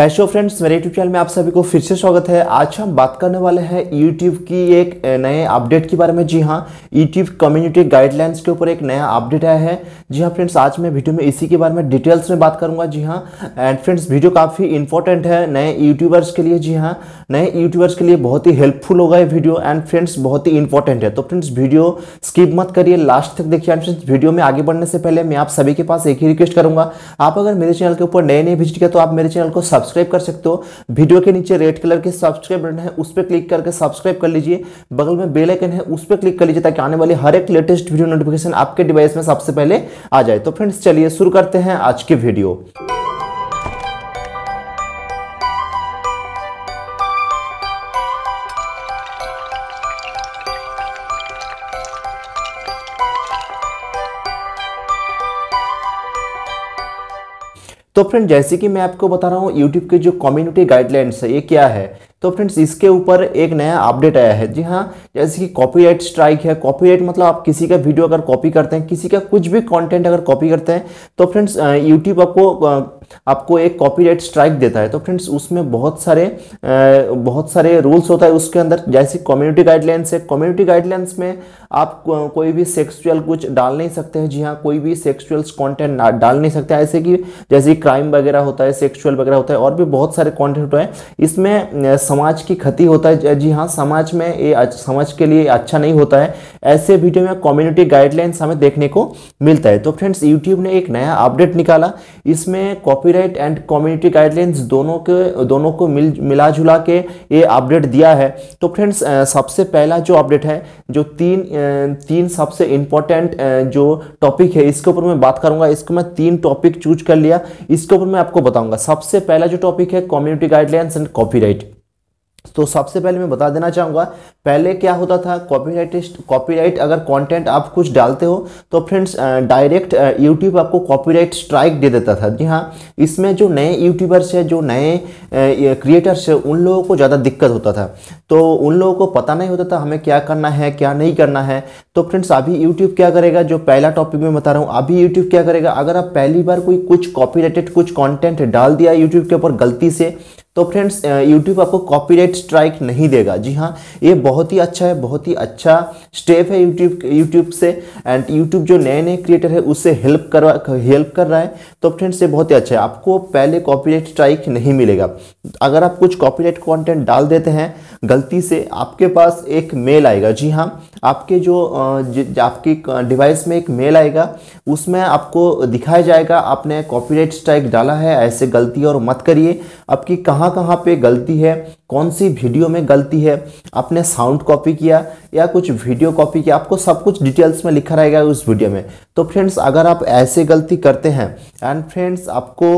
cashew friends मेरे YouTube channel में आप सभी को फिर से स्वागत है आज हम बात करने वाले हैं यूट्यूब की एक नए अपडेट के बारे में जी हाँ यूट्यूब कम्युनिटी गाइडलाइंस के ऊपर एक नया अपडेट आया है जी हाँ फ्रेंड्स आज मैं वीडियो में इसी के बारे में डिटेल्स में बात करूंगा जी हाँ एंड फ्रेंड्स वीडियो काफ़ी इंपॉर्टेंट है नए यूट्यूबर्स के लिए जी हाँ नए यूट्यूबर्स के लिए बहुत ही हेल्पफुल होगा ये वीडियो एंड फ्रेंड्स बहुत ही इंपॉर्टेंट है तो फ्रेंड्स वीडियो स्किप मत करिए लास्ट तक देखिए एंड फ्रेंड्स वीडियो में आगे बढ़ने से पहले मैं आप सभी के पास एक ही रिक्वेस्ट करूँगा आप अगर मेरे चैनल के ऊपर नए नए विजिट किया तो आप मेरे चैनल को सब्सक्राइब सब्सक्राइब कर सकते हो वीडियो के नीचे रेड कलर के सब्सक्राइब बटन है उस पर क्लिक करके सब्सक्राइब कर लीजिए बगल में बेल आइकन है उस पर क्लिक कर लीजिए ताकि आने वाली हर एक लेटेस्ट वीडियो नोटिफिकेशन आपके डिवाइस में सबसे पहले आ जाए तो फ्रेंड्स चलिए शुरू करते हैं आज की वीडियो तो फ्रेंड जैसे कि मैं आपको बता रहा हूँ यूट्यूब के जो कम्युनिटी गाइडलाइंस है ये क्या है तो फ्रेंड्स इसके ऊपर एक नया अपडेट आया है जी हाँ जैसे कि कॉपीराइट स्ट्राइक है कॉपीराइट मतलब आप किसी का वीडियो अगर कॉपी करते हैं किसी का कुछ भी कंटेंट अगर कॉपी करते हैं तो फ्रेंड्स यूट्यूब आपको आपको एक कॉपीराइट स्ट्राइक देता है तो फ्रेंड्स उसमें बहुत सारे बहुत सारे रूल्स होता है उसके अंदर जैसे कम्युनिटी गाइडलाइंस है कम्युनिटी गाइडलाइंस में आप कोई भी सेक्सुअल कुछ डाल नहीं सकते हैं जी हाँ कोई भी सेक्सुअल कंटेंट डाल नहीं सकते ऐसे कि जैसे क्राइम वगैरह होता है सेक्सुअल वगैरह होता है और भी बहुत सारे कॉन्टेंट होते हैं इसमें समाज की क्षति होता है जी हाँ समाज में ये समाज के लिए अच्छा नहीं होता है ऐसे वीडियो में कम्युनिटी गाइडलाइंस हमें देखने को मिलता है तो फ्रेंड्स यूट्यूब ने एक नया अपडेट निकाला इसमें कॉपीराइट एंड कम्युनिटी गाइडलाइंस दोनों के दोनों को मिल मिला जुला के ये अपडेट दिया है तो फ्रेंड्स सबसे पहला जो अपडेट है जो तीन तीन सबसे इम्पोर्टेंट जो टॉपिक है इसके ऊपर मैं बात करूंगा इसको मैं तीन टॉपिक चूज कर लिया इसके ऊपर मैं आपको बताऊंगा सबसे पहला जो टॉपिक है कम्युनिटी गाइडलाइंस एंड कॉपीराइट तो सबसे पहले मैं बता देना चाहूँगा पहले क्या होता था कॉपीराइटिस्ट कॉपीराइट अगर कंटेंट आप कुछ डालते हो तो फ्रेंड्स डायरेक्ट यूट्यूब आपको कॉपीराइट स्ट्राइक दे देता था जी हाँ इसमें जो नए यूट्यूबर्स है जो नए क्रिएटर्स है उन लोगों को ज़्यादा दिक्कत होता था तो उन लोगों को पता नहीं होता था हमें क्या करना है क्या नहीं करना है तो फ्रेंड्स अभी यूट्यूब क्या करेगा जो पहला टॉपिक में बता रहा हूँ अभी यूट्यूब क्या करेगा अगर आप पहली बार कोई कुछ कॉपी कुछ कॉन्टेंट डाल दिया यूट्यूब के ऊपर गलती से तो फ्रेंड्स यूट्यूब आपको कॉपीराइट स्ट्राइक नहीं देगा जी हाँ ये बहुत ही अच्छा है बहुत ही अच्छा स्टेप है यूट्यूब यूट्यूब से एंड यूट्यूब जो नए नए क्रिएटर है उससे हेल्प करवा हेल्प कर रहा है तो फ्रेंड्स ये बहुत ही अच्छा है आपको पहले कॉपीराइट स्ट्राइक नहीं मिलेगा अगर आप कुछ कॉपीराइट कंटेंट डाल देते हैं गलती से आपके पास एक मेल आएगा जी हाँ आपके जो आपकी डिवाइस में एक मेल आएगा उसमें आपको दिखाया जाएगा आपने कॉपीराइट स्ट्राइक डाला है ऐसे गलती और मत करिए आपकी कहाँ कहाँ पे गलती है कौन सी वीडियो में गलती है आपने साउंड कॉपी किया या कुछ वीडियो कॉपी किया आपको सब कुछ डिटेल्स में लिखा रहेगा उस वीडियो में तो फ्रेंड्स अगर आप ऐसे गलती करते हैं एंड फ्रेंड्स आपको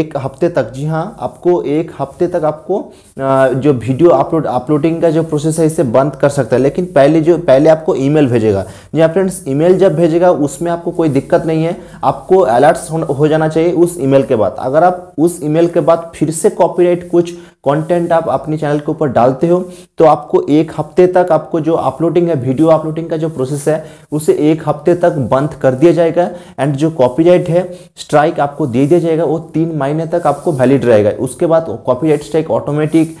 एक हफ्ते तक जी हाँ आपको एक हफ्ते तक आपको जो वीडियो अपलोड अपलोडिंग का जो प्रोसेस है इसे बंद कर सकता है लेकिन पहले जो पहले आपको ईमेल भेजेगा जी फ्रेंड्स ईमेल जब भेजेगा उसमें आपको कोई दिक्कत नहीं है आपको अलर्ट्स हो जाना चाहिए उस ईमेल के बाद अगर आप उस ईमेल के बाद फिर से कॉपीराइट कुछ कंटेंट आप अपने चैनल के ऊपर डालते हो तो आपको एक हफ्ते तक आपको जो अपलोडिंग है वीडियो अपलोडिंग का जो प्रोसेस है उसे एक हफ्ते तक बंद कर दिया जाएगा एंड जो कॉपीराइट है स्ट्राइक आपको दे दिया जाएगा वो तीन महीने तक आपको वैलिड रहेगा उसके बाद कॉपीराइट स्ट्राइक ऑटोमेटिक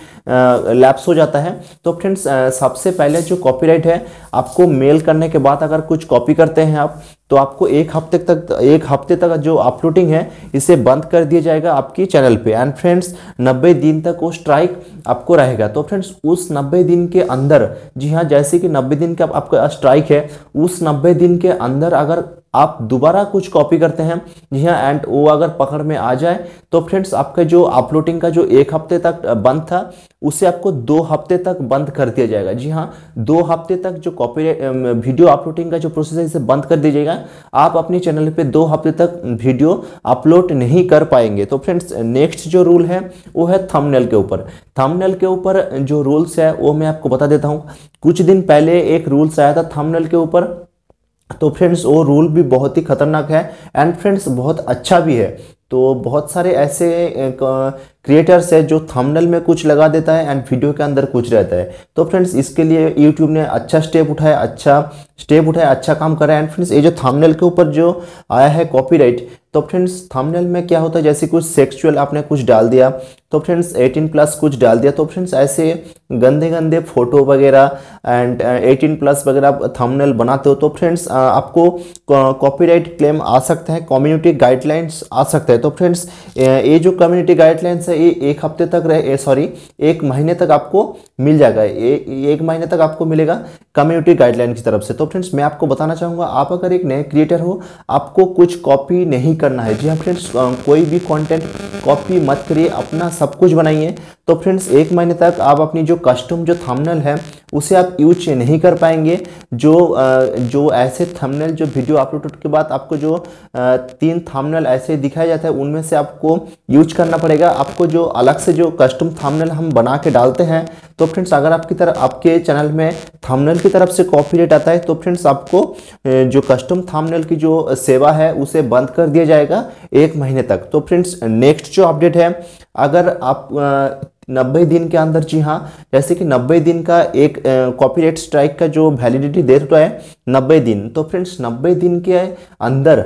लैप्स हो जाता है तो फ्रेंड्स सबसे पहले जो कॉपीराइट है आपको मेल करने के बाद अगर कुछ कॉपी करते हैं आप तो आपको एक हफ्ते तक एक हफ्ते तक जो अपलोडिंग है इसे बंद कर दिया जाएगा आपकी चैनल पे एंड फ्रेंड्स 90 दिन तक वो स्ट्राइक आपको रहेगा तो फ्रेंड्स उस 90 दिन के अंदर जी हाँ जैसे कि 90 दिन का आपका स्ट्राइक है उस 90 दिन के अंदर अगर आप दोबारा कुछ कॉपी करते हैं जी हाँ एंड वो अगर पकड़ में आ जाए तो फ्रेंड्स आपका जो अपलोडिंग का जो एक हफ्ते तक बंद था उसे आपको दो हफ्ते तक बंद कर दिया जाएगा जी हाँ दो हफ्ते तक जो कॉपी वीडियो अपलोडिंग का जो प्रोसेस है इसे बंद कर दिया जाएगा आप अपने चैनल पे दो हफ्ते तक वीडियो अपलोड नहीं कर पाएंगे तो फ्रेंड्स नेक्स्ट जो रूल है वो है थमनेल के ऊपर थमनेल के ऊपर जो रूल्स है वो मैं आपको बता देता हूँ कुछ दिन पहले एक रूल्स आया था थमनेल के ऊपर तो फ्रेंड्स वो रूल भी बहुत ही खतरनाक है एंड फ्रेंड्स बहुत अच्छा भी है तो बहुत सारे ऐसे क्रिएटर्स है जो थंबनेल में कुछ लगा देता है एंड वीडियो के अंदर कुछ रहता है तो फ्रेंड्स इसके लिए यूट्यूब ने अच्छा स्टेप उठाया अच्छा स्टेप उठाया अच्छा काम करा एंड फ्रेंड्स ये जो थंबनेल के ऊपर जो आया है कॉपीराइट तो फ्रेंड्स थंबनेल में क्या होता है जैसे कुछ सेक्सुअल आपने कुछ डाल दिया तो फ्रेंड्स 18 प्लस कुछ डाल दिया तो फ्रेंड्स ऐसे गंदे गंदे फोटो वगैरह एंड 18 प्लस वगैरह आप थंबनेल बनाते हो तो फ्रेंड्स आपको कॉपीराइट क्लेम आ सकता है कम्युनिटी गाइडलाइंस आ सकता है तो फ्रेंड्स ये जो कम्युनिटी गाइडलाइंस है ये एक हफ्ते तक रहे सॉरी एक महीने तक आपको मिल जाएगा ये एक महीने तक आपको मिलेगा कम्युनिटी गाइडलाइन की तरफ से तो फ्रेंड्स मैं आपको बताना चाहूँगा आप अगर एक नए क्रिएटर हो आपको कुछ कॉपी नहीं करना है जी हाँ फ्रेंड्स कोई भी कॉन्टेंट कॉपी मत करिए अपना सब कुछ बनाइए तो फ्रेंड्स एक महीने तक आप अपनी जो कस्टम जो थंबनेल है उसे आप यूज नहीं कर पाएंगे जो जो ऐसे थंबनेल जो वीडियो अपलोड के बाद आपको जो तीन थंबनेल ऐसे दिखाया जाता है उनमें से आपको यूज करना पड़ेगा आपको जो अलग से जो कस्टम थंबनेल हम बना के डालते हैं तो फ्रेंड्स अगर आपकी तरफ आपके चैनल में थंबनेल की तरफ से रेट आता है तो फ्रेंड्स आपको जो कस्टम थंबनेल की जो सेवा है उसे बंद कर दिया जाएगा एक महीने तक तो फ्रेंड्स नेक्स्ट जो अपडेट है अगर आप नब्बे दिन के अंदर जी हाँ जैसे कि नब्बे दिन का एक कॉपीराइट स्ट्राइक का जो वैलिडिटी दे रहा तो है नब्बे दिन तो फ्रेंड्स नब्बे दिन के अंदर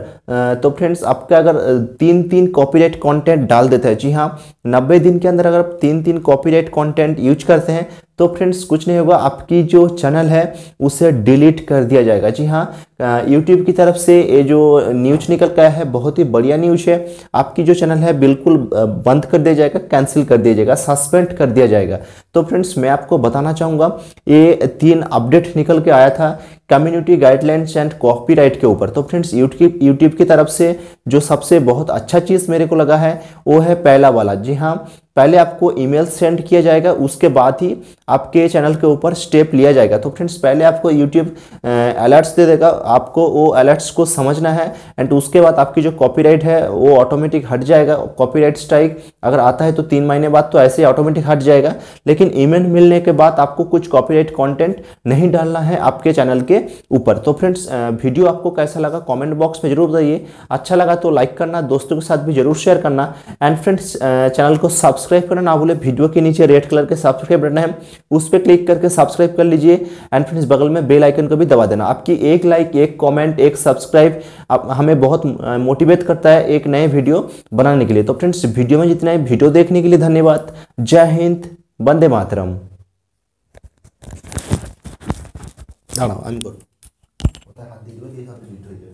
तो फ्रेंड्स आपका अगर तीन तीन कॉपीराइट कंटेंट डाल देते हैं जी हाँ नब्बे दिन के अंदर अगर आप तीन तीन कॉपीराइट कंटेंट यूज करते हैं तो फ्रेंड्स कुछ नहीं होगा आपकी जो चैनल है उसे डिलीट कर दिया जाएगा जी हाँ यूट्यूब की तरफ से ये जो न्यूज निकल गया है बहुत ही बढ़िया न्यूज है आपकी जो चैनल है बिल्कुल बंद कर दिया जाएगा कैंसिल कर दिया जाएगा सस्पेंड कर दिया जाएगा तो फ्रेंड्स मैं आपको बताना चाहूँगा ये तीन अपडेट निकल के आया था कम्युनिटी गाइडलाइंस एंड कॉपी के ऊपर तो फ्रेंड्स यूट्यूब यूट्यूब की तरफ से जो सबसे बहुत अच्छा चीज़ मेरे को लगा है वो है पहला वाला जी हाँ पहले आपको ईमेल सेंड किया जाएगा उसके बाद ही आपके चैनल के ऊपर स्टेप लिया जाएगा तो फ्रेंड्स पहले आपको यूट्यूब अलर्ट्स दे देगा आपको वो अलर्ट्स को समझना है एंड उसके बाद आपकी जो कॉपीराइट है वो ऑटोमेटिक हट जाएगा कॉपीराइट स्ट्राइक अगर आता है तो तीन महीने बाद तो ऐसे ऑटोमेटिक हट जाएगा लेकिन ईमेल मिलने के बाद आपको कुछ कॉपीराइट कंटेंट नहीं डालना है आपके चैनल के ऊपर तो फ्रेंड्स वीडियो आपको कैसा लगा कमेंट बॉक्स में जरूर बताइए अच्छा लगा तो लाइक करना दोस्तों के साथ भी जरूर शेयर करना एंड फ्रेंड्स चैनल को सब्सक्राइब करना ना भूले वीडियो के नीचे रेड कलर के सब्सक्राइब बटन है उस पर क्लिक करके सब्सक्राइब कर लीजिए एंड फ्रेंड्स बगल में बेल आइकन को भी दबा देना आपकी एक लाइक एक कॉमेंट एक सब्सक्राइब हमें बहुत मोटिवेट करता है एक नए वीडियो बनाने के लिए तो फ्रेंड्स वीडियो में जितना जाएं वीडियो देखने के लिए धन्यवाद जय हिंद वंदे मातरम দাঁড়াও